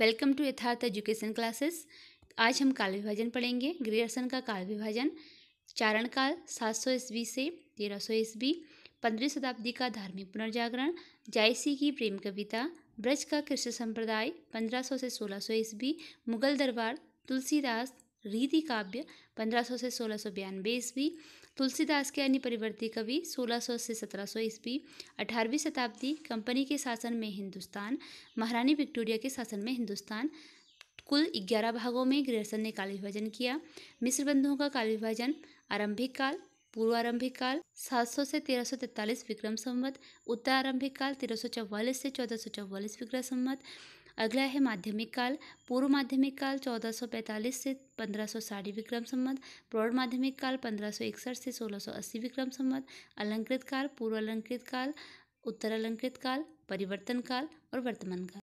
welcome to Yatharth education classes आज हम काल विभाजन पढ़ेंगे ग्रीरसन का काल विभाजन चारण काल सात सौ ईस्वी से तेरह सौ ईस्वी पंद्रह शताब्दी का धार्मिक पुनर्जागरण जायसी की प्रेम कविता ब्रज का कृष्ण संप्रदाय पंद्रह सौ से सोलह सौ ईस्वी मुगल दरबार तुलसीदास रीति काव्य 1500 से सोलह सौ बयानबे ईस्वी तुलसीदास के अन्य परिवर्ती कवि 1600 से 1700 ईस्वी अठारहवीं शताब्दी कंपनी के शासन में हिंदुस्तान महारानी विक्टोरिया के शासन में हिंदुस्तान कुल 11 भागों में ग्रेसन ने काल विभाजन किया मिस्र बंधुओं का काल विभाजन आरंभिक काल पूर्व आरंभिक काल सौ से 1343 विक्रम संवत उत्तर आरंभिक काल चौवालीस से चौवालीस विक्रम संवत अगला है माध्यमिक काल पूर्व माध्यमिक काल 1445 से पंद्रह सौ साठ विक्रम संवत प्रौढ़ माध्यमिक काल पंद्रह सौ इकसठ से सोलह सौ अस्सी विक्रम संवत अलंकृत काल पूर्व अलंकृत काल उत्तर अलंकृत काल परिवर्तन काल और वर्तमान काल